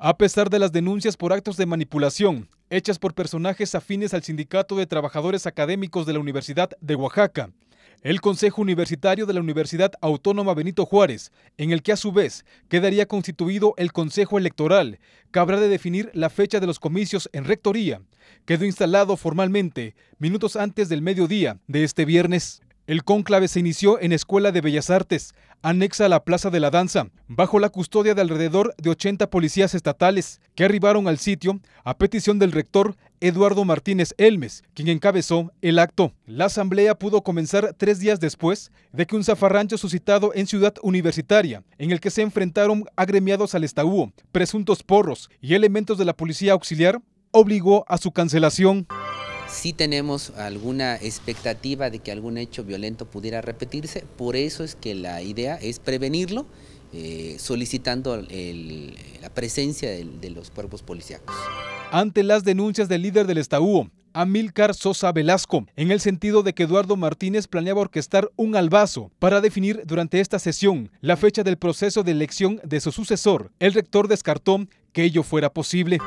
A pesar de las denuncias por actos de manipulación hechas por personajes afines al Sindicato de Trabajadores Académicos de la Universidad de Oaxaca, el Consejo Universitario de la Universidad Autónoma Benito Juárez, en el que a su vez quedaría constituido el Consejo Electoral, que habrá de definir la fecha de los comicios en Rectoría, quedó instalado formalmente minutos antes del mediodía de este viernes. El cónclave se inició en Escuela de Bellas Artes, anexa a la Plaza de la Danza, bajo la custodia de alrededor de 80 policías estatales que arribaron al sitio a petición del rector Eduardo Martínez Elmes, quien encabezó el acto. La asamblea pudo comenzar tres días después de que un zafarrancho suscitado en Ciudad Universitaria, en el que se enfrentaron agremiados al Estaúo, presuntos porros y elementos de la policía auxiliar, obligó a su cancelación. Si tenemos alguna expectativa de que algún hecho violento pudiera repetirse, por eso es que la idea es prevenirlo eh, solicitando la presencia de, los cuerpos policíacos. Ante las denuncias del líder del Estaúo, Amílcar Sosa Velasco, en el sentido de que Eduardo Martínez planeaba orquestar un albazo para definir durante esta sesión la fecha del proceso de elección de su sucesor, el rector descartó que ello fuera posible.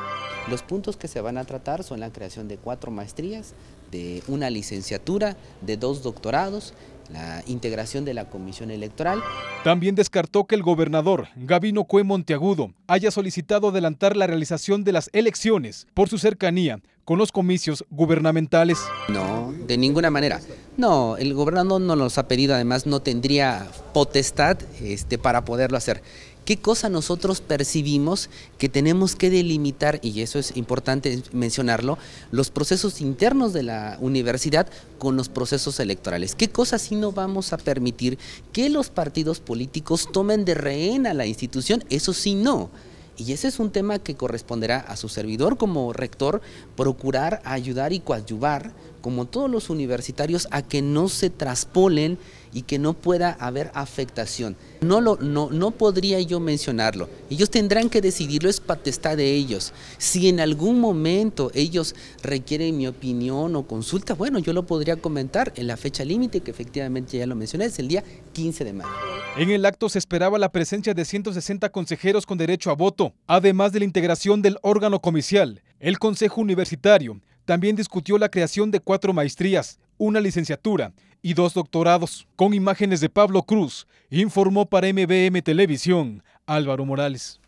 Los puntos que se van a tratar son la creación de cuatro maestrías, de una licenciatura, de dos doctorados, la integración de la comisión electoral. También descartó que el gobernador Gabino Cue Monteagudo haya solicitado adelantar la realización de las elecciones por su cercanía con los comicios gubernamentales. No, de ninguna manera. No, el gobernador no nos ha pedido, además no tendría potestad este, para poderlo hacer qué cosa nosotros percibimos que tenemos que delimitar, y eso es importante mencionarlo, los procesos internos de la universidad con los procesos electorales. ¿Qué cosa si no vamos a permitir que los partidos políticos tomen de rehén a la institución? Eso sí no. Y ese es un tema que corresponderá a su servidor como rector, procurar ayudar y coadyuvar como todos los universitarios, a que no se traspolen y que no pueda haber afectación. No, lo, no, no podría yo mencionarlo. Ellos tendrán que decidirlo, es patestad de ellos. Si en algún momento ellos requieren mi opinión o consulta, bueno, yo lo podría comentar en la fecha límite, que efectivamente ya lo mencioné, es el día 15 de mayo. En el acto se esperaba la presencia de 160 consejeros con derecho a voto, además de la integración del órgano comicial, el Consejo Universitario, también discutió la creación de cuatro maestrías, una licenciatura y dos doctorados. Con imágenes de Pablo Cruz, informó para MBM Televisión Álvaro Morales.